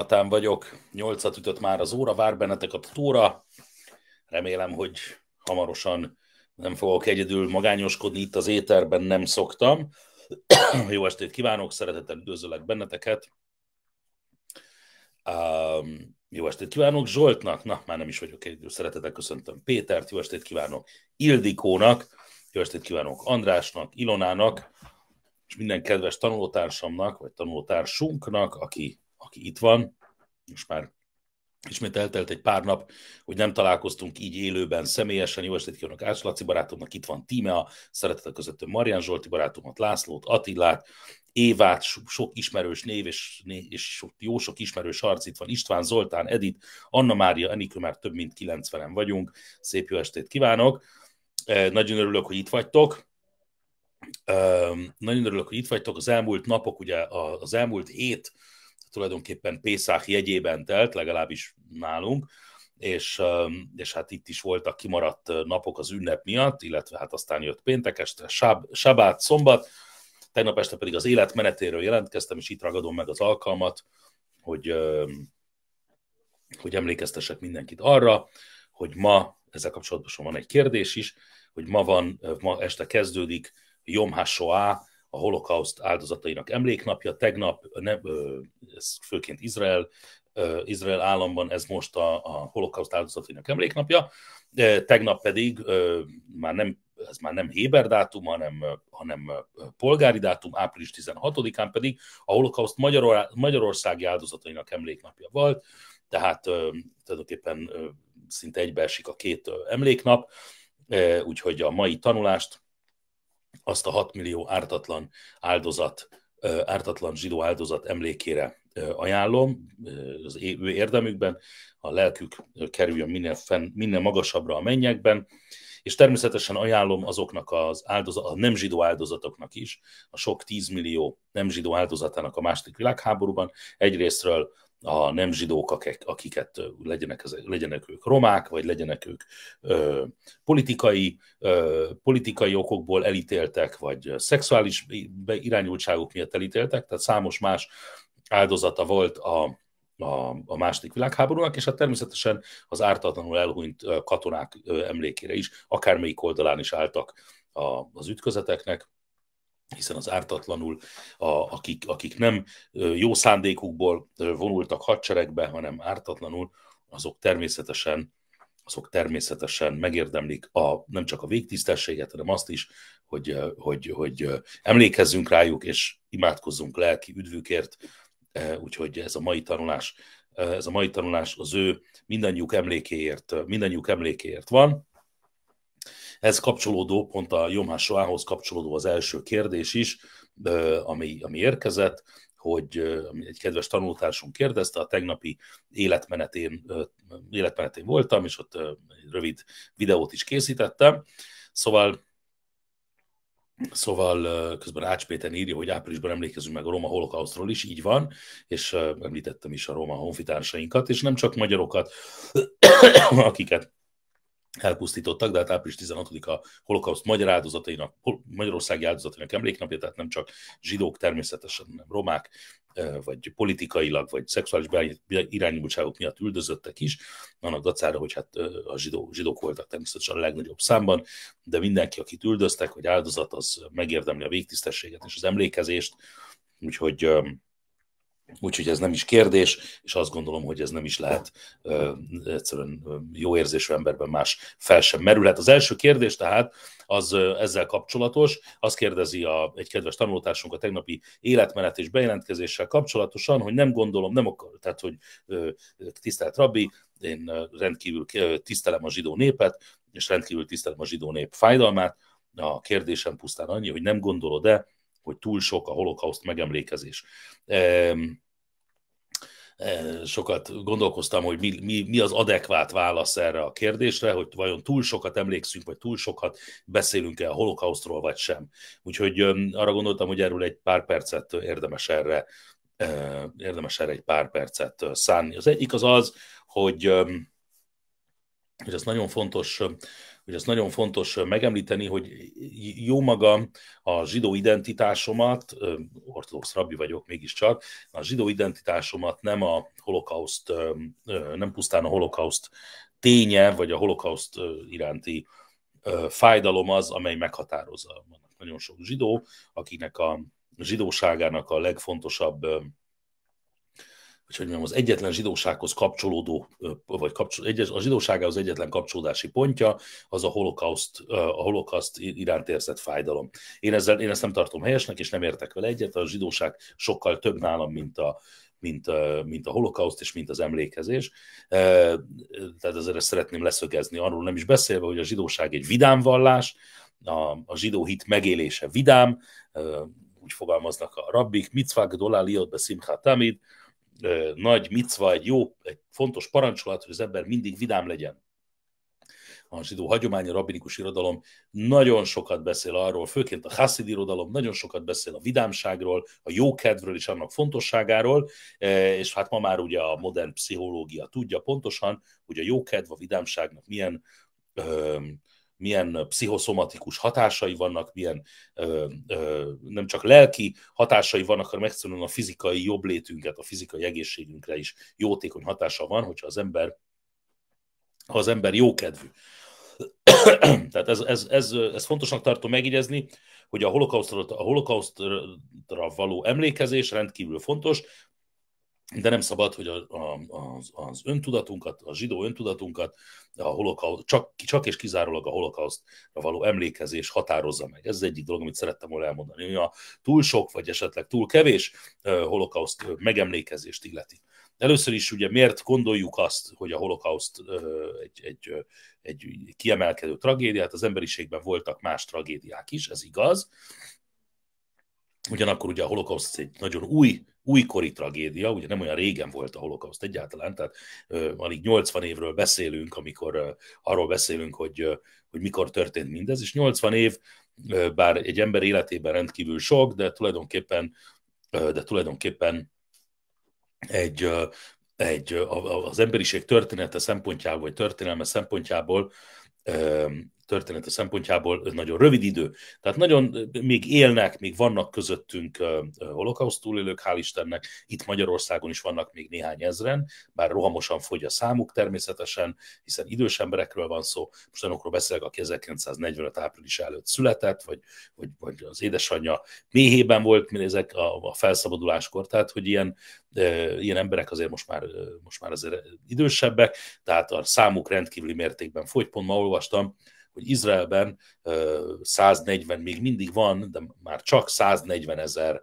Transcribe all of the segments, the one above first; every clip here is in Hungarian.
Natán vagyok, nyolcat ütött már az óra, vár bennetek a túra. Remélem, hogy hamarosan nem fogok egyedül magányoskodni itt az éterben, nem szoktam. Jó estét kívánok, szeretettel üdvözöllek benneteket. Um, jó estét kívánok Zsoltnak, na már nem is vagyok egyedül, szeretetek köszöntöm Pétert, jó estét kívánok Ildikónak, jó estét kívánok Andrásnak, Ilonának, és minden kedves tanulótársamnak vagy tanulótársunknak, aki aki itt van, most már ismét eltelt egy pár nap, hogy nem találkoztunk így élőben személyesen. Jó estét kívánok Ács Laci barátomnak, itt van Tímea, szeretetek közöttem Marian Zsolti barátomat, Lászlót, Attilát, Évát, sok ismerős név és, és jó sok ismerős arc itt van, István, Zoltán, Edit, Anna Mária, Enikő, már több mint 90-en vagyunk. Szép jó estét kívánok! Nagyon örülök, hogy itt vagytok. Nagyon örülök, hogy itt vagytok. Az elmúlt napok, ugye az elmúlt hét tulajdonképpen Pészák jegyében telt, legalábbis nálunk, és, um, és hát itt is voltak kimaradt uh, napok az ünnep miatt, illetve hát aztán jött péntek este, sáb, sabát, szombat, tegnap este pedig az életmenetéről jelentkeztem, és itt ragadom meg az alkalmat, hogy, um, hogy emlékeztessek mindenkit arra, hogy ma, ezzel kapcsolatban van egy kérdés is, hogy ma van, uh, ma este kezdődik Yom Soá, a holokauszt áldozatainak emléknapja. Tegnap, ne, ez főként Izrael, Izrael államban ez most a, a holokauszt áldozatainak emléknapja. Tegnap pedig már nem ez már nem Héber dátum, hanem, hanem polgári dátum, április 16-án pedig a holokauszt magyarországi áldozatainak emléknapja volt, tehát tulajdonképpen szinte egybeesik a két emléknap, úgyhogy a mai tanulást azt a 6 millió ártatlan áldozat, ártatlan zsidó áldozat emlékére ajánlom, az ő érdemükben, a lelkük kerüljön minél, fenn, minél magasabbra a mennyekben, és természetesen ajánlom azoknak az áldozat, a nem zsidó áldozatoknak is, a sok 10 millió nem zsidó áldozatának a második világháborúban, egyrésztről a nem zsidók, akiket legyenek, legyenek ők romák, vagy legyenek ők ö, politikai, ö, politikai okokból elítéltek, vagy szexuális irányultságok miatt elítéltek, tehát számos más áldozata volt a, a, a második világháborúnak, és hát természetesen az ártatlanul elhunyt katonák emlékére is, akármelyik oldalán is álltak a, az ütközeteknek, hiszen az ártatlanul, a, akik, akik nem jó szándékukból vonultak hadseregbe, hanem ártatlanul, azok természetesen azok természetesen megérdemlik a, nem csak a végtisztességet, hanem azt is, hogy, hogy, hogy emlékezzünk rájuk, és imádkozzunk lelki üdvükért, e, úgyhogy ez a mai tanulás, e, ez a mai tanulás az ő mindannyiuk emlékéért, mindannyiuk emlékéért van. Ez kapcsolódó, pont a Jomás Soához kapcsolódó az első kérdés is, ami, ami érkezett, hogy egy kedves tanultársunk kérdezte, a tegnapi életmenetén, életmenetén voltam, és ott egy rövid videót is készítettem. Szóval Szóval közben Ács Péter írja, hogy áprilisban emlékezünk meg a roma holokausztról is, így van, és említettem is a roma honfitársainkat, és nem csak magyarokat, akiket elpusztítottak, de hát április 16-a holokauszt magyar áldozatainak, magyarországi áldozatainak emléknapja, tehát nem csak zsidók, természetesen nem romák, vagy politikailag, vagy szexuális irányultságok miatt üldözöttek is, annak dacára, hogy hát a zsidók, zsidók voltak természetesen a legnagyobb számban, de mindenki, akit üldöztek, vagy áldozat, az megérdemli a végtisztességet és az emlékezést, úgyhogy Úgyhogy ez nem is kérdés, és azt gondolom, hogy ez nem is lehet ö, egyszerűen jó érzésű emberben más fel sem merülhet. Az első kérdés tehát az ö, ezzel kapcsolatos. Azt kérdezi a, egy kedves tanulótársunk a tegnapi életmenet és bejelentkezéssel kapcsolatosan, hogy nem gondolom, nem akar, tehát hogy ö, tisztelt rabbi, én rendkívül tisztelem a zsidó népet, és rendkívül tisztelem a zsidó nép fájdalmát. A kérdésem pusztán annyi, hogy nem gondolod-e, hogy túl sok a holokauszt megemlékezés. Eh, sokat gondolkoztam, hogy mi, mi, mi az adekvát válasz erre a kérdésre, hogy vajon túl sokat emlékszünk, vagy túl sokat beszélünk-e a holokausztról, vagy sem. Úgyhogy arra gondoltam, hogy erről egy pár percet érdemes erre, eh, érdemes erre egy pár percet szánni. Az egyik az az, hogy, hogy ez nagyon fontos hogy ez nagyon fontos megemlíteni, hogy jó magam a zsidó identitásomat, ortodox rabbi vagyok mégiscsak, a zsidó identitásomat nem a holokauszt, nem pusztán a holokauszt ténye, vagy a holokauszt iránti fájdalom az, amely meghatározza. Vannak nagyon sok zsidó, akinek a zsidóságának a legfontosabb hogy hogy mondjam, az egyetlen zsidósághoz kapcsolódó, vagy kapcsol, egyes, a zsidóságához egyetlen kapcsolódási pontja, az a holokauszt, a holokauszt iránt érzett fájdalom. Én, ezzel, én ezt nem tartom helyesnek, és nem értek vele egyet, a zsidóság sokkal több nálam, mint a, mint, a, mint a holokauszt és mint az emlékezés. Tehát ezzel ezt szeretném leszögezni, arról nem is beszélve, hogy a zsidóság egy vidám vallás, a, a zsidó hit megélése vidám, úgy fogalmaznak a rabbik, mitzvák dolá liot be tamid, ö, nagy micva, egy jó, egy fontos parancsolat, hogy az ember mindig vidám legyen. A zsidó hagyomány, a rabbinikus irodalom nagyon sokat beszél arról, főként a haszid irodalom nagyon sokat beszél a vidámságról, a kedvről és annak fontosságáról, és hát ma már ugye a modern pszichológia tudja pontosan, hogy a kedv a vidámságnak milyen ö, milyen pszichoszomatikus hatásai vannak, milyen ö, ö, nem csak lelki hatásai vannak, hanem egyszerűen a fizikai jobblétünket, a fizikai egészségünkre is jótékony hatása van, hogyha az ember, ha az ember jókedvű. Tehát ez, ez, ez, ez fontosnak tartom megjegyezni, hogy a holokausztra, a holokausztra való emlékezés rendkívül fontos, de nem szabad, hogy a, a, az, az öntudatunkat, a zsidó öntudatunkat a holokauszt, csak, csak és kizárólag a holokausztra való emlékezés határozza meg. Ez az egyik dolog, amit szerettem volna elmondani, hogy a túl sok vagy esetleg túl kevés holokauszt megemlékezést illeti. Először is ugye miért gondoljuk azt, hogy a holokauszt egy, egy, egy kiemelkedő tragédiát, az emberiségben voltak más tragédiák is, ez igaz, Ugyanakkor ugye a holokauszt egy nagyon új újkori tragédia, ugye nem olyan régen volt a holokauszt egyáltalán, tehát uh, alig 80 évről beszélünk, amikor uh, arról beszélünk, hogy, uh, hogy mikor történt mindez, és 80 év, uh, bár egy ember életében rendkívül sok, de tulajdonképpen, uh, de tulajdonképpen egy, uh, egy, az emberiség története szempontjából, vagy történelme szempontjából története szempontjából nagyon rövid idő. Tehát nagyon még élnek, még vannak közöttünk holokauszt túlélők, hál' Istennek, itt Magyarországon is vannak még néhány ezren, bár rohamosan fogy a számuk természetesen, hiszen idős emberekről van szó, most olyanokról beszélek, aki 1945 április előtt született, vagy, vagy, vagy az édesanyja méhében volt, mint ezek a, a felszabaduláskor, tehát hogy ilyen, ilyen emberek azért most már, most már azért idősebbek, tehát a számuk rendkívüli mértékben fogy, pont ma olvastam, hogy Izraelben 140, még mindig van, de már csak 140 ezer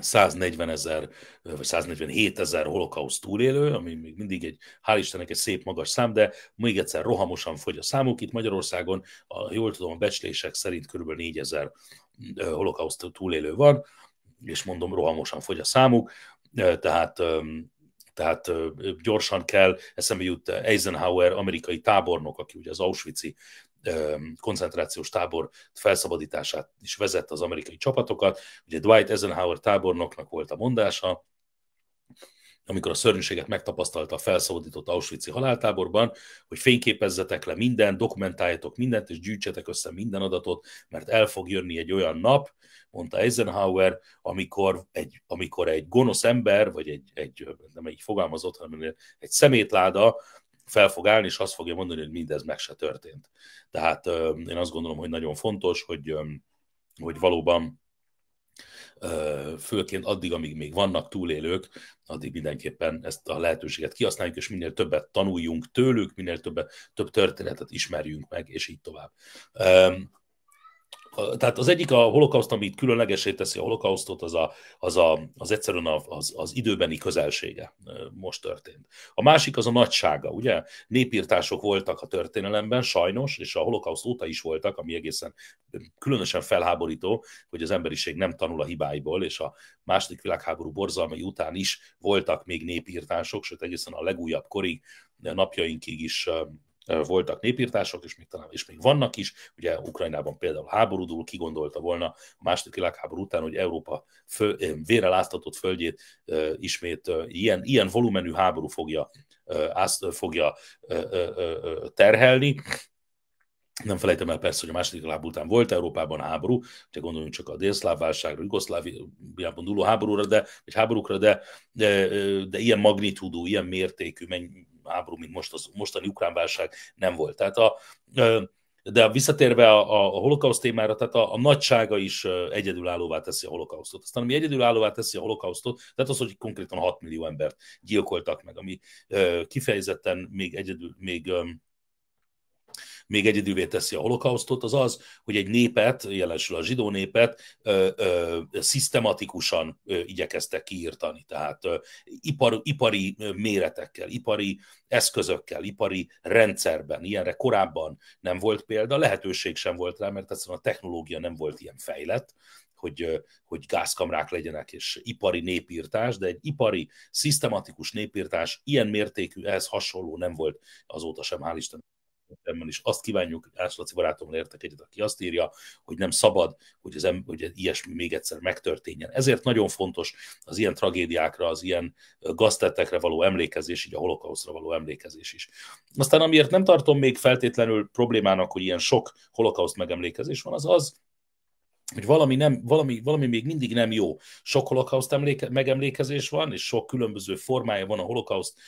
140 ezer, vagy 147 ezer holokauszt túlélő, ami még mindig egy, hál' Istennek egy szép magas szám, de még egyszer rohamosan fogy a számuk. Itt Magyarországon, a, jól tudom, a becslések szerint kb. 4 ezer holokauszt túlélő van, és mondom, rohamosan fogy a számuk, tehát tehát gyorsan kell, eszembe jut Eisenhower amerikai tábornok, aki ugye az Auschwitz-i koncentrációs tábor felszabadítását is vezette az amerikai csapatokat. Ugye Dwight Eisenhower tábornoknak volt a mondása, amikor a szörnyűséget megtapasztalta a felszabadított Auschwitz-i haláltáborban, hogy fényképezzetek le minden, dokumentáljatok mindent, és gyűjtsetek össze minden adatot, mert el fog jönni egy olyan nap, mondta Eisenhower, amikor egy, amikor egy gonosz ember, vagy egy, egy nem egy fogalmazott, hanem egy szemétláda fel fog állni, és azt fogja mondani, hogy mindez meg se történt. Tehát én azt gondolom, hogy nagyon fontos, hogy, hogy valóban főként addig, amíg még vannak túlélők, addig mindenképpen ezt a lehetőséget kihasználjuk, és minél többet tanuljunk tőlük, minél többet, több történetet ismerjünk meg, és így tovább tehát az egyik a holokauszt, amit különlegesé teszi a holokausztot, az, a, az, a, az egyszerűen az, az időbeni közelsége most történt. A másik az a nagysága, ugye? Népírtások voltak a történelemben, sajnos, és a holokauszt óta is voltak, ami egészen különösen felháborító, hogy az emberiség nem tanul a hibáiból, és a második világháború borzalmai után is voltak még népírtások, sőt egészen a legújabb korig, napjainkig is voltak népírtások, és még talán és még vannak is. Ugye Ukrajnában például háborúdul, ki gondolta volna a második világháború után, hogy Európa fő, vére láztatott földjét ismét ilyen, ilyen volumenű háború fogja, fogja terhelni. Nem felejtem el persze, hogy a második világháború után volt Európában háború, ugye gondoljunk csak a délszláv válságra, Jugoszláviában dúló háborúra, de, vagy háborúkra, de, de, de ilyen magnitúdú, ilyen mértékű, háború, mint most az mostani ukrán válság nem volt. Tehát a, de visszatérve a, a, a holokauszt témára, tehát a, a nagysága is egyedülállóvá teszi a holokausztot. Aztán ami egyedülállóvá teszi a holokausztot, tehát az, hogy konkrétan 6 millió embert gyilkoltak meg, ami kifejezetten még egyedül, még még egyedülvé teszi a holokausztot, az az, hogy egy népet, jelensül a zsidó népet, ö, ö, szisztematikusan ö, igyekeztek kiírtani. Tehát ö, ipar, ipari méretekkel, ipari eszközökkel, ipari rendszerben. Ilyenre korábban nem volt példa, lehetőség sem volt rá, mert egyszerűen a technológia nem volt ilyen fejlett, hogy, hogy gázkamrák legyenek, és ipari népírtás, de egy ipari, szisztematikus népírtás ilyen mértékű, ehhez hasonló nem volt azóta sem, hál' Istennek. Instagramon is. Azt kívánjuk, Ászlaci barátommal értek egyet, aki azt írja, hogy nem szabad, hogy, az, em- hogy ilyesmi még egyszer megtörténjen. Ezért nagyon fontos az ilyen tragédiákra, az ilyen gaztettekre való emlékezés, így a holokauszra való emlékezés is. Aztán amiért nem tartom még feltétlenül problémának, hogy ilyen sok holokauszt megemlékezés van, az az, hogy valami, nem, valami, valami még mindig nem jó. Sok holokauszt emléke, megemlékezés van, és sok különböző formája van a holokauszt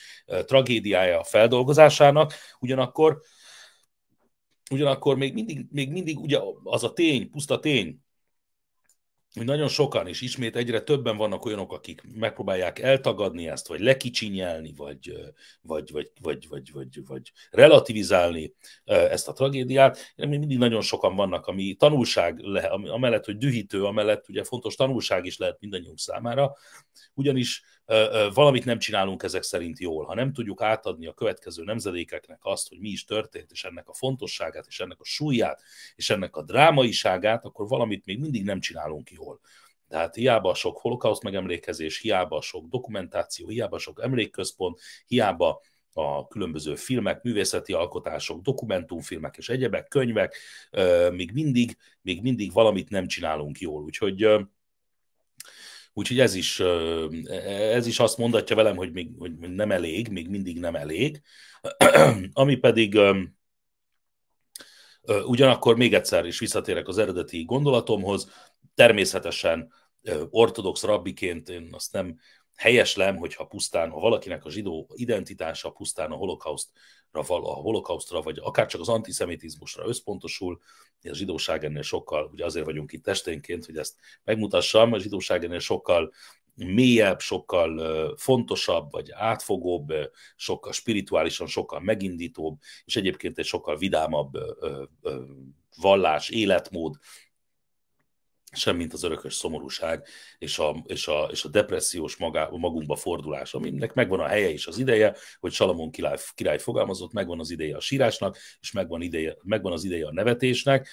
tragédiája a feldolgozásának, ugyanakkor ugyanakkor még mindig, még mindig ugye az a tény, puszta tény, hogy nagyon sokan, és ismét egyre többen vannak olyanok, akik megpróbálják eltagadni ezt, vagy lekicsinyelni, vagy, vagy, vagy, vagy, vagy, vagy, vagy relativizálni ezt a tragédiát. Még mindig nagyon sokan vannak, ami tanulság, le, amellett, hogy dühítő, amellett ugye fontos tanulság is lehet mindannyiunk számára, ugyanis valamit nem csinálunk ezek szerint jól, ha nem tudjuk átadni a következő nemzedékeknek azt, hogy mi is történt, és ennek a fontosságát, és ennek a súlyát, és ennek a drámaiságát, akkor valamit még mindig nem csinálunk jól. Tehát hiába a sok holokauszt megemlékezés, hiába a sok dokumentáció, hiába a sok emlékközpont, hiába a különböző filmek, művészeti alkotások, dokumentumfilmek és egyebek, könyvek, még mindig, még mindig valamit nem csinálunk jól. Úgyhogy Úgyhogy ez is, e-, ez is azt mondatja velem, hogy még hogy nem elég, még mindig nem elég. Ami pedig ugyanakkor még egyszer is visszatérek az eredeti gondolatomhoz, természetesen ortodox rabbiként én azt nem helyeslem, hogyha pusztán, ha valakinek a zsidó identitása pusztán a holokausztra, a holokausztra, vagy akár csak az antiszemitizmusra összpontosul, a zsidóság ennél sokkal, ugye azért vagyunk itt testénként, hogy ezt megmutassam, a zsidóság ennél sokkal mélyebb, sokkal fontosabb, vagy átfogóbb, sokkal spirituálisan, sokkal megindítóbb, és egyébként egy sokkal vidámabb vallás, életmód, semmint az örökös szomorúság és a, és a, és a depressziós magá, magunkba fordulás, aminek megvan a helye és az ideje, hogy Salamon király, király fogalmazott, megvan az ideje a sírásnak, és megvan, ideje, megvan az ideje a nevetésnek,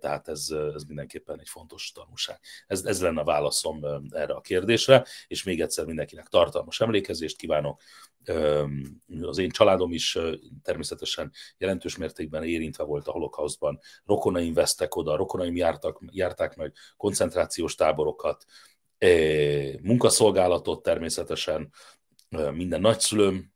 tehát ez, ez mindenképpen egy fontos tanulság. Ez, ez lenne a válaszom erre a kérdésre, és még egyszer mindenkinek tartalmas emlékezést kívánok. Az én családom is természetesen jelentős mértékben érintve volt a holokauszban. Rokonaim vesztek oda, rokonaim jártak, járták meg koncentrációs táborokat, munkaszolgálatot természetesen, minden nagyszülőm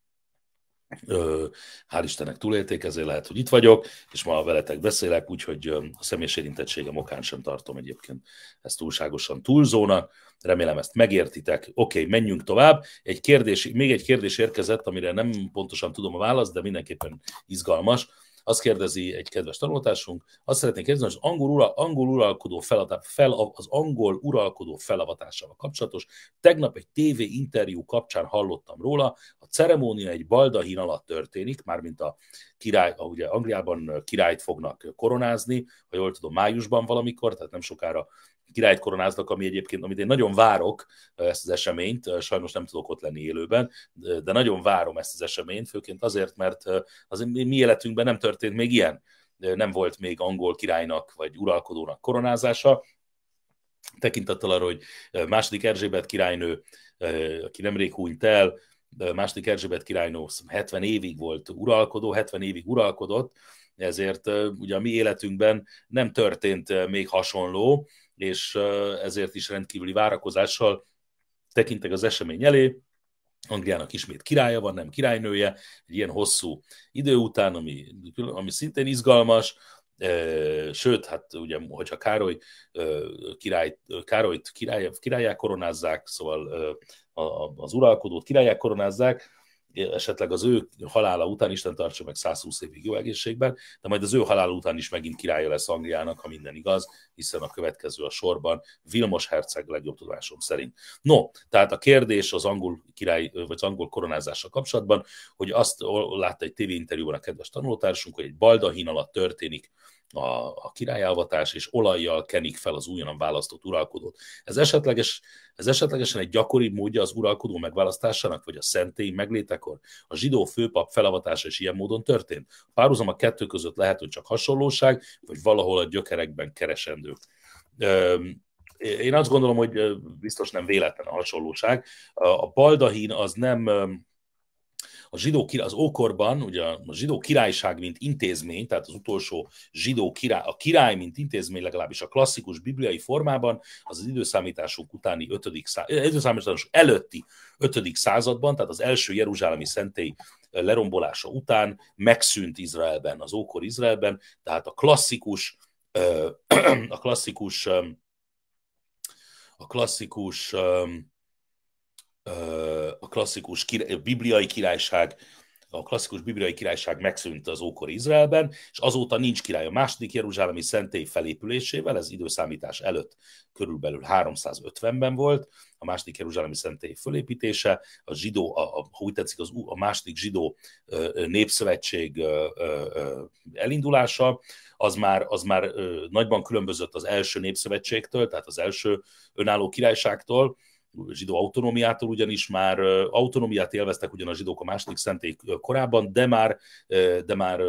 Hál' Istennek túlélték, ezért lehet, hogy itt vagyok, és ma veletek beszélek, úgyhogy a személyes érintettsége okán sem tartom egyébként ezt túlságosan túlzónak. Remélem ezt megértitek. Oké, okay, menjünk tovább. Egy kérdés, még egy kérdés érkezett, amire nem pontosan tudom a választ, de mindenképpen izgalmas azt kérdezi egy kedves tanultásunk, azt szeretnék kérdezni, hogy az angol, ura, angol uralkodó feladá, fel, az angol uralkodó felavatásával kapcsolatos. Tegnap egy TV interjú kapcsán hallottam róla, a ceremónia egy baldahin alatt történik, mármint a király, ugye Angliában királyt fognak koronázni, ha jól tudom, májusban valamikor, tehát nem sokára királyt koronáznak, ami egyébként, amit én nagyon várok ezt az eseményt, sajnos nem tudok ott lenni élőben, de nagyon várom ezt az eseményt, főként azért, mert az mi életünkben nem történt még ilyen. Nem volt még angol királynak vagy uralkodónak koronázása, tekintettel arra, hogy második Erzsébet királynő, aki nemrég hunyt el, második Erzsébet királynő 70 évig volt uralkodó, 70 évig uralkodott, ezért ugye a mi életünkben nem történt még hasonló, és ezért is rendkívüli várakozással tekintek az esemény elé. Angliának ismét királya van, nem királynője, egy ilyen hosszú idő után, ami, ami szintén izgalmas, sőt, hát ugye, hogyha Károly király, Károlyt király, királyá koronázzák, szóval az uralkodót királyá koronázzák, esetleg az ő halála után, Isten tartsa meg 120 évig jó egészségben, de majd az ő halála után is megint királya lesz Angliának, ha minden igaz, hiszen a következő a sorban Vilmos herceg legjobb tudásom szerint. No, tehát a kérdés az angol király, vagy az angol koronázással kapcsolatban, hogy azt látta egy tévéinterjúban a kedves tanulótársunk, hogy egy baldahín alatt történik a, a királyávatás, és olajjal kenik fel az újonnan választott uralkodót. Ez, esetleges, ez esetlegesen egy gyakori módja az uralkodó megválasztásának, vagy a szentély meglétekor. A zsidó főpap felavatása is ilyen módon történt. A párhuzam a kettő között lehet, hogy csak hasonlóság, vagy valahol a gyökerekben keresendő. én azt gondolom, hogy biztos nem véletlen a hasonlóság. A baldahín az nem a zsidó, az ókorban ugye a zsidó királyság, mint intézmény, tehát az utolsó zsidó király, a király, mint intézmény legalábbis a klasszikus bibliai formában, az az időszámításunk utáni 5. Század, eh, időszámításunk előtti 5. században, tehát az első Jeruzsálemi szentély eh, lerombolása után megszűnt Izraelben, az ókor Izraelben, tehát a klasszikus eh, a klasszikus a klasszikus a klasszikus király, a bibliai királyság, a klasszikus bibliai királyság megszűnt az ókor Izraelben, és azóta nincs király. A második Jeruzsálemi szentély felépülésével, ez időszámítás előtt körülbelül 350-ben volt, a második Jeruzsálemi szentély fölépítése, a zsidó, a, a, ha úgy tetszik, az, a második zsidó népszövetség elindulása, az már, az már nagyban különbözött az első népszövetségtől, tehát az első önálló királyságtól, zsidó autonómiától, ugyanis már autonómiát élveztek ugyan a zsidók a második szenték korában, de már, de már,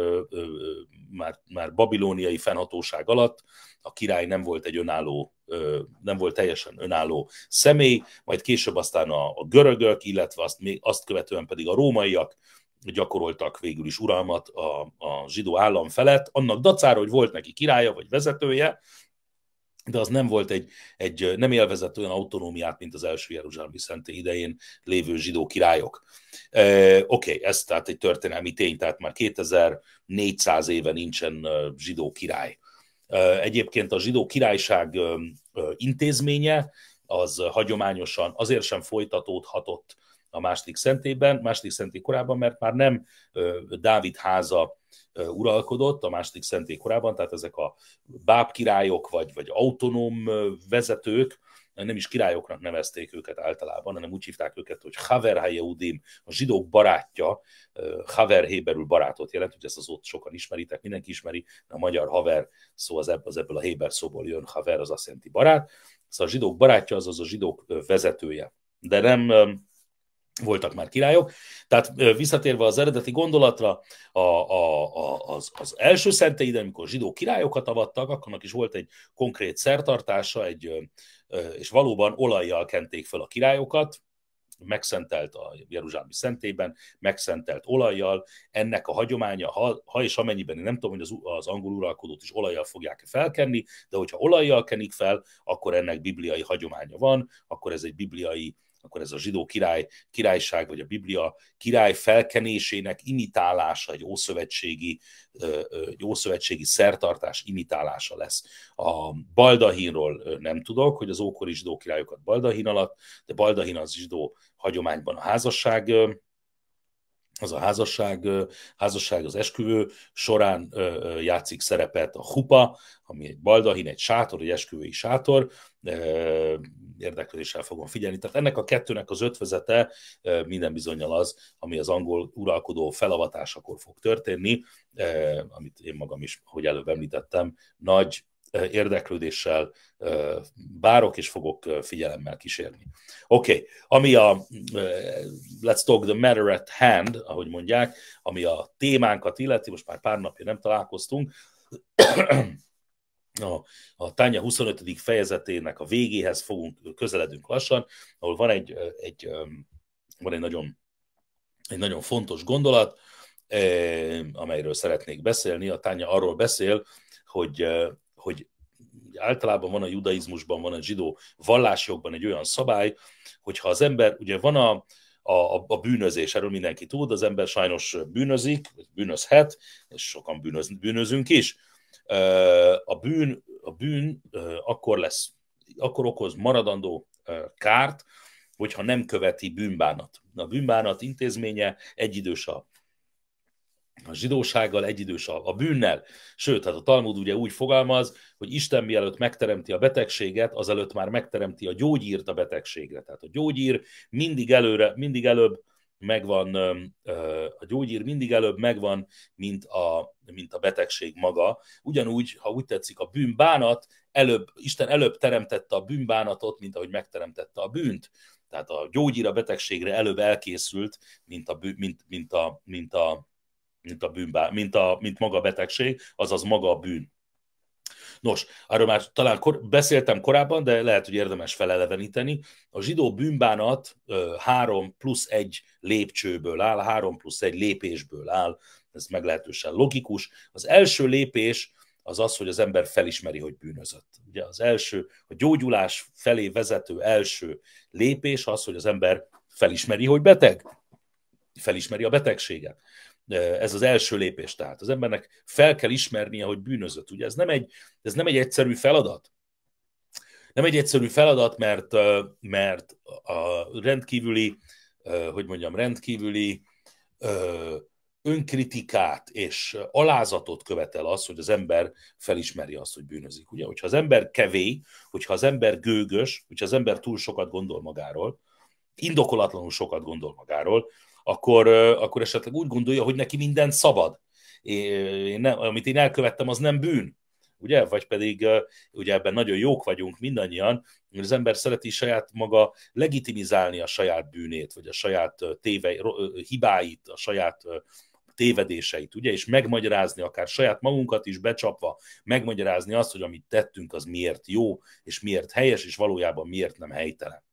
már, már babilóniai fennhatóság alatt a király nem volt egy önálló, nem volt teljesen önálló személy, majd később aztán a, a görögök, illetve azt, még, azt követően pedig a rómaiak gyakoroltak végül is uralmat a, a zsidó állam felett, annak dacára, hogy volt neki királya vagy vezetője, de az nem volt egy, egy nem élvezett olyan autonómiát, mint az első Jeruzsálemi Szenté idején lévő zsidó királyok. E, Oké, okay, ez tehát egy történelmi tény, tehát már 2400 éve nincsen zsidó király. E, egyébként a zsidó királyság intézménye az hagyományosan azért sem folytatódhatott a második szentében, második szenté korában, mert már nem Dávid háza uralkodott a második szenté korában, tehát ezek a báb királyok vagy, vagy autonóm vezetők, nem is királyoknak nevezték őket általában, hanem úgy hívták őket, hogy Haver Hayeudim, a zsidók barátja, Haver héberül barátot jelent, hogy ezt az ott sokan ismeritek, mindenki ismeri, de a magyar Haver szó az ebből, az ebből a héber szóból jön, Haver az azt jelenti barát, szóval a zsidók barátja, az az a zsidók vezetője. De nem voltak már királyok. Tehát visszatérve az eredeti gondolatra, a, a, a, az, az első szentélyben, amikor zsidó királyokat avattak, akkor is volt egy konkrét szertartása, egy, és valóban olajjal kenték fel a királyokat, megszentelt a Jeruzsálemi szentében, megszentelt olajjal. Ennek a hagyománya, ha, ha és amennyiben, én nem tudom, hogy az, az angol uralkodót is olajjal fogják felkenni, de hogyha olajjal kenik fel, akkor ennek bibliai hagyománya van, akkor ez egy bibliai akkor ez a zsidó király, királyság, vagy a Biblia király felkenésének imitálása, egy ószövetségi, egy ószövetségi szertartás imitálása lesz. A Baldahinról nem tudok, hogy az ókori zsidó királyokat Baldahin alatt, de Baldahin az zsidó hagyományban a házasság, az a házasság, házasság az esküvő során játszik szerepet a hupa, ami egy baldahin, egy sátor, egy esküvői sátor, érdeklődéssel fogom figyelni. Tehát ennek a kettőnek az ötvezete minden bizonyal az, ami az angol uralkodó felavatásakor fog történni, amit én magam is, hogy előbb említettem, nagy érdeklődéssel bárok és fogok figyelemmel kísérni. Oké, okay. ami a Let's Talk the Matter at Hand, ahogy mondják, ami a témánkat illeti, most már pár napja nem találkoztunk, a, a Tánya 25. fejezetének a végéhez fogunk, közeledünk lassan, ahol van egy, egy, van egy nagyon, egy nagyon fontos gondolat, amelyről szeretnék beszélni. A Tánya arról beszél, hogy hogy általában van a judaizmusban, van a zsidó vallásjogban egy olyan szabály, hogy ha az ember, ugye van a, a, a bűnözés, erről mindenki tud, az ember sajnos bűnözik, bűnözhet, és sokan bűnöz, bűnözünk is. A bűn, a bűn akkor lesz, akkor okoz maradandó kárt, hogyha nem követi bűnbánat. A bűnbánat intézménye egyidős a a zsidósággal egyidős a, a bűnnel. Sőt, hát a Talmud ugye úgy fogalmaz, hogy Isten mielőtt megteremti a betegséget, azelőtt már megteremti a gyógyírt a betegségre. Tehát a gyógyír mindig előre, mindig előbb megvan, a gyógyír mindig előbb megvan, mint a, mint a betegség maga. Ugyanúgy, ha úgy tetszik, a bűnbánat előbb, Isten előbb teremtette a bűnbánatot, mint ahogy megteremtette a bűnt. Tehát a gyógyír a betegségre előbb elkészült, mint a, mint, mint a, mint a mint a bűnbá, mint, a, mint maga a betegség, azaz maga a bűn. Nos, arról már talán kor, beszéltem korábban, de lehet, hogy érdemes feleleveníteni. A zsidó bűnbánat 3 plusz 1 lépcsőből áll, 3 plusz 1 lépésből áll, ez meglehetősen logikus. Az első lépés az az, hogy az ember felismeri, hogy bűnözött. Ugye az első, a gyógyulás felé vezető első lépés az, hogy az ember felismeri, hogy beteg, felismeri a betegséget. Ez az első lépés. Tehát az embernek fel kell ismernie, hogy bűnözött. Ugye ez nem egy, ez nem egy egyszerű feladat. Nem egy egyszerű feladat, mert, mert a rendkívüli, hogy mondjam, rendkívüli önkritikát és alázatot követel az, hogy az ember felismeri azt, hogy bűnözik. Ugye, hogyha az ember kevé, hogyha az ember gőgös, hogyha az ember túl sokat gondol magáról, indokolatlanul sokat gondol magáról, akkor, akkor esetleg úgy gondolja, hogy neki minden szabad. Én nem, amit én elkövettem, az nem bűn. Ugye? Vagy pedig ugye ebben nagyon jók vagyunk mindannyian, mert az ember szereti saját maga legitimizálni a saját bűnét, vagy a saját téve, hibáit, a saját tévedéseit, ugye, és megmagyarázni akár saját magunkat is becsapva, megmagyarázni azt, hogy amit tettünk, az miért jó, és miért helyes, és valójában miért nem helytelen.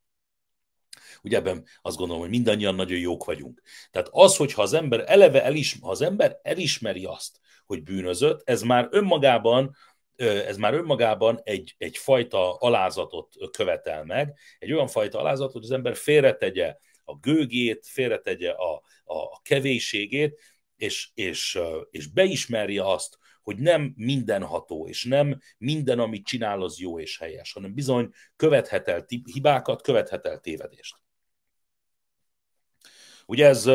Ugye ebben azt gondolom, hogy mindannyian nagyon jók vagyunk. Tehát az, hogyha az ember eleve elismer, az ember elismeri azt, hogy bűnözött, ez már önmagában ez már önmagában egy, egy fajta alázatot követel meg, egy olyan fajta alázatot, hogy az ember félretegye a gőgét, félretegye a, a, a kevéségét, és, és, és beismerje azt, hogy nem mindenható, és nem minden, amit csinál, az jó és helyes, hanem bizony követhet el hibákat, követhet el tévedést. Ugye ez,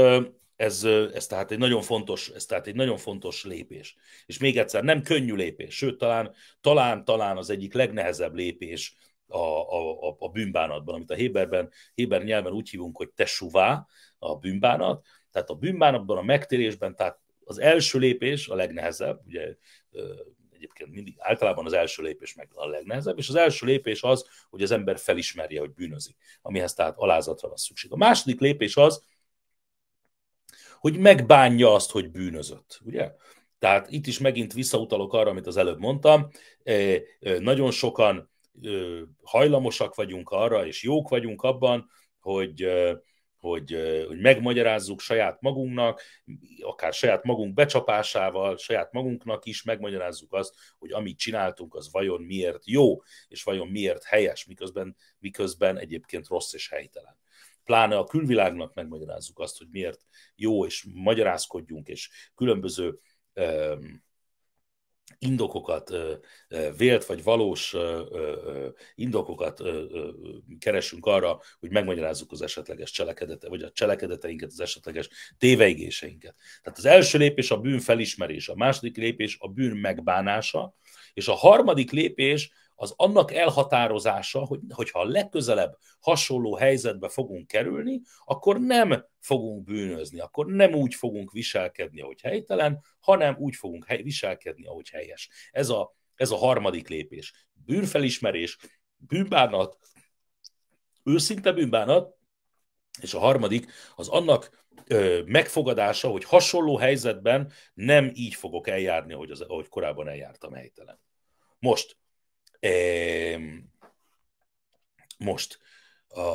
ez, ez, tehát egy nagyon fontos, ez tehát egy nagyon fontos lépés. És még egyszer, nem könnyű lépés, sőt, talán, talán, talán az egyik legnehezebb lépés a, a, a, a bűnbánatban, amit a Héberben, Héber nyelven úgy hívunk, hogy tesuvá, a bűnbánat. Tehát a bűnbánatban, a megtérésben, tehát az első lépés a legnehezebb, ugye egyébként mindig általában az első lépés meg a legnehezebb, és az első lépés az, hogy az ember felismerje, hogy bűnözik, amihez tehát alázatra van szükség. A második lépés az, hogy megbánja azt, hogy bűnözött, ugye? Tehát itt is megint visszautalok arra, amit az előbb mondtam, nagyon sokan hajlamosak vagyunk arra, és jók vagyunk abban, hogy, hogy, hogy megmagyarázzuk saját magunknak, akár saját magunk becsapásával, saját magunknak is megmagyarázzuk azt, hogy amit csináltunk, az vajon miért jó, és vajon miért helyes, miközben, miközben egyébként rossz és helytelen pláne a külvilágnak megmagyarázzuk azt, hogy miért jó, és magyarázkodjunk, és különböző indokokat, vélt vagy valós indokokat keresünk arra, hogy megmagyarázzuk az esetleges cselekedete, vagy a cselekedeteinket, az esetleges téveigéseinket. Tehát az első lépés a bűn felismerése, a második lépés a bűn megbánása, és a harmadik lépés az annak elhatározása, hogy, hogyha a legközelebb hasonló helyzetbe fogunk kerülni, akkor nem fogunk bűnözni, akkor nem úgy fogunk viselkedni, ahogy helytelen, hanem úgy fogunk hely, viselkedni, ahogy helyes. Ez a, ez a harmadik lépés. Bűnfelismerés, bűnbánat, őszinte bűnbánat, és a harmadik az annak ö, megfogadása, hogy hasonló helyzetben nem így fogok eljárni, ahogy, az, ahogy korábban eljártam helytelen. Most, most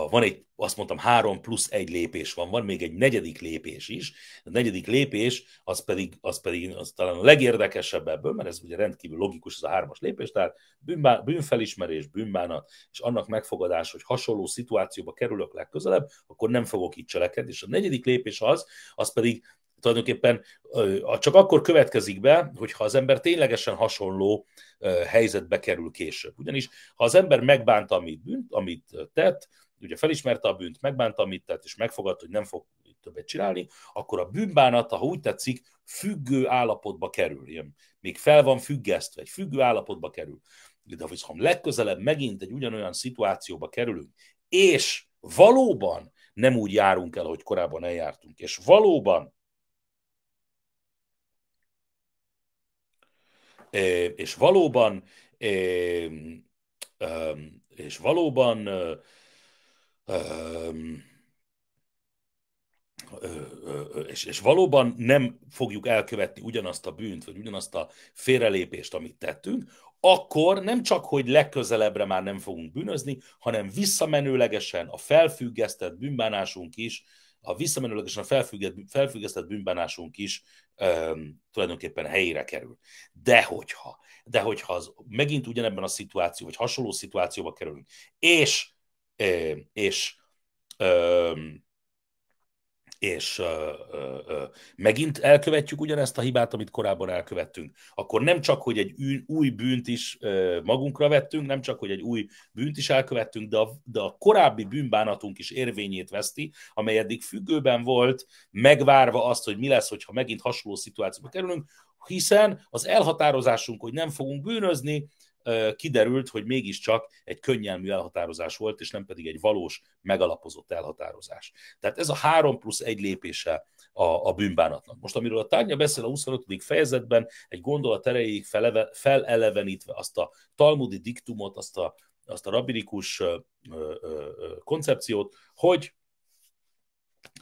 van egy, azt mondtam, három plusz egy lépés van, van még egy negyedik lépés is. A negyedik lépés az pedig, az pedig az talán a legérdekesebb ebből, mert ez ugye rendkívül logikus ez a hármas lépés, tehát bűnbá, bűnfelismerés, bűnbánat, és annak megfogadás, hogy hasonló szituációba kerülök legközelebb, akkor nem fogok így cselekedni. És a negyedik lépés az, az pedig tulajdonképpen csak akkor következik be, hogyha az ember ténylegesen hasonló helyzetbe kerül később. Ugyanis ha az ember megbánta, amit, bűnt, amit tett, ugye felismerte a bűnt, megbánta, amit tett, és megfogadta, hogy nem fog többet csinálni, akkor a bűnbánata, ha úgy tetszik, függő állapotba kerül. Ilyen, még fel van függesztve, egy függő állapotba kerül. De ha legközelebb megint egy ugyanolyan szituációba kerülünk, és valóban nem úgy járunk el, hogy korábban eljártunk, és valóban és valóban és valóban és, és valóban nem fogjuk elkövetni ugyanazt a bűnt, vagy ugyanazt a félrelépést, amit tettünk, akkor nem csak, hogy legközelebbre már nem fogunk bűnözni, hanem visszamenőlegesen a felfüggesztett bűnbánásunk is, a visszamenőlegesen a felfüggesztett bűnbánásunk is öm, tulajdonképpen helyére kerül. De hogyha, de hogyha az megint ugyanebben a szituáció, vagy hasonló szituációba kerülünk, és, és öm, és ö, ö, ö, megint elkövetjük ugyanezt a hibát, amit korábban elkövettünk, akkor nem csak, hogy egy új, új bűnt is ö, magunkra vettünk, nem csak, hogy egy új bűnt is elkövettünk, de a, de a korábbi bűnbánatunk is érvényét veszti, amely eddig függőben volt, megvárva azt, hogy mi lesz, hogyha megint hasonló szituációba kerülünk, hiszen az elhatározásunk, hogy nem fogunk bűnözni, kiderült, hogy mégiscsak egy könnyelmű elhatározás volt, és nem pedig egy valós, megalapozott elhatározás. Tehát ez a három plusz egy lépése a, a bűnbánatnak. Most, amiről a tárgya beszél a 25. fejezetben, egy gondolat erejéig feleve, felelevenítve azt a talmudi diktumot, azt a, azt a rabinikus ö, ö, ö, koncepciót, hogy,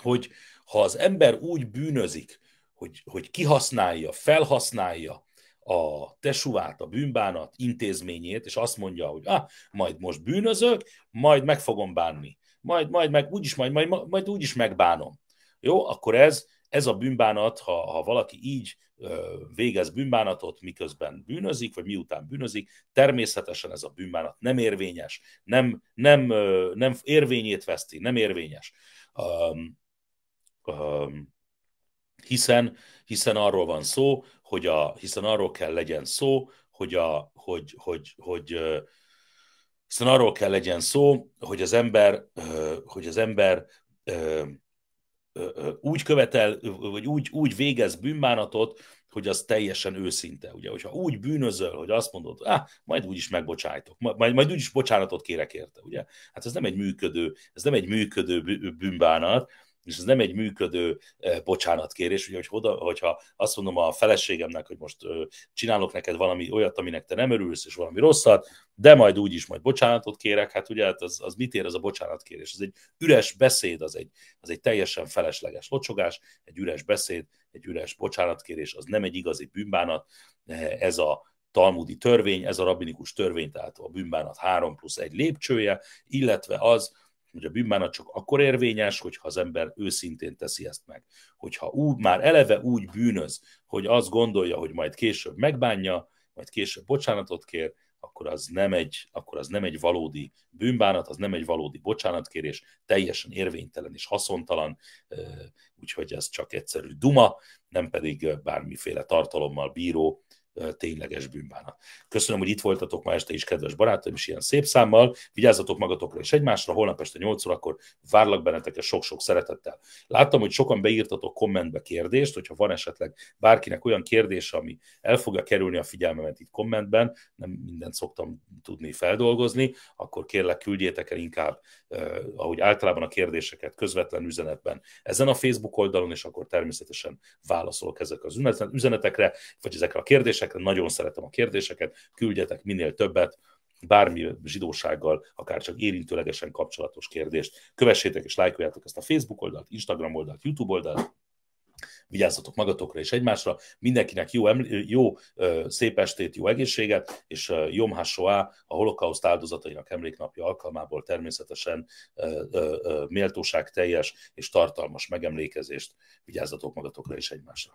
hogy ha az ember úgy bűnözik, hogy, hogy kihasználja, felhasználja, a tesuvát, a bűnbánat intézményét, és azt mondja, hogy ah, majd most bűnözök, majd meg fogom bánni. Majd, majd, meg, úgyis, majd, majd, majd úgyis megbánom. Jó, akkor ez, ez a bűnbánat, ha, ha valaki így végez bűnbánatot, miközben bűnözik, vagy miután bűnözik, természetesen ez a bűnbánat nem érvényes, nem, nem, nem érvényét veszti, nem érvényes. Um, um, hiszen, hiszen arról van szó, hogy a, hiszen arról kell legyen szó, hogy a, hogy, hogy, hogy, hogy hiszen arról kell legyen szó, hogy az ember, hogy az ember úgy követel, vagy úgy, úgy végez bűnbánatot, hogy az teljesen őszinte. Ugye, hogyha úgy bűnözöl, hogy azt mondod, ah, majd úgyis megbocsájtok, majd, majd úgyis bocsánatot kérek érte, ugye? Hát ez nem egy működő, ez nem egy működő bűnbánat, és ez nem egy működő e, bocsánatkérés, ugye, hogy oda, hogyha azt mondom a feleségemnek, hogy most csinálok neked valami olyat, aminek te nem örülsz, és valami rosszat, de majd úgyis majd bocsánatot kérek, hát ugye hát az, az mit ér ez a bocsánatkérés? Ez egy üres beszéd, az egy, az egy teljesen felesleges locsogás, egy üres beszéd, egy üres bocsánatkérés, az nem egy igazi bűnbánat, e, ez a talmudi törvény, ez a rabinikus törvény, tehát a bűnbánat 3 plusz egy lépcsője, illetve az, hogy a bűnbánat csak akkor érvényes, hogyha az ember őszintén teszi ezt meg. Hogyha úgy, már eleve úgy bűnöz, hogy azt gondolja, hogy majd később megbánja, majd később bocsánatot kér, akkor az nem egy, akkor az nem egy valódi bűnbánat, az nem egy valódi bocsánatkérés, teljesen érvénytelen és haszontalan, úgyhogy ez csak egyszerű duma, nem pedig bármiféle tartalommal bíró tényleges bűnbánat. Köszönöm, hogy itt voltatok ma este is, kedves barátom és ilyen szép számmal. Vigyázzatok magatokra és egymásra, holnap este 8 órakor várlak benneteket sok-sok szeretettel. Láttam, hogy sokan beírtatok kommentbe kérdést, hogyha van esetleg bárkinek olyan kérdése, ami el fogja kerülni a figyelmemet itt kommentben, nem mindent szoktam tudni feldolgozni, akkor kérlek küldjétek el inkább, eh, ahogy általában a kérdéseket közvetlen üzenetben ezen a Facebook oldalon, és akkor természetesen válaszolok ezek az üzenetekre, vagy ezekre a kérdésekre, kérdésekre, nagyon szeretem a kérdéseket, küldjetek minél többet, bármi zsidósággal, akár csak érintőlegesen kapcsolatos kérdést. Kövessétek és lájkoljátok ezt a Facebook oldalt, Instagram oldalt, YouTube oldalt, vigyázzatok magatokra és egymásra, mindenkinek jó, eml- jó szép estét, jó egészséget, és Yom a holokauszt áldozatainak emléknapja alkalmából természetesen méltóság teljes és tartalmas megemlékezést. Vigyázzatok magatokra és egymásra.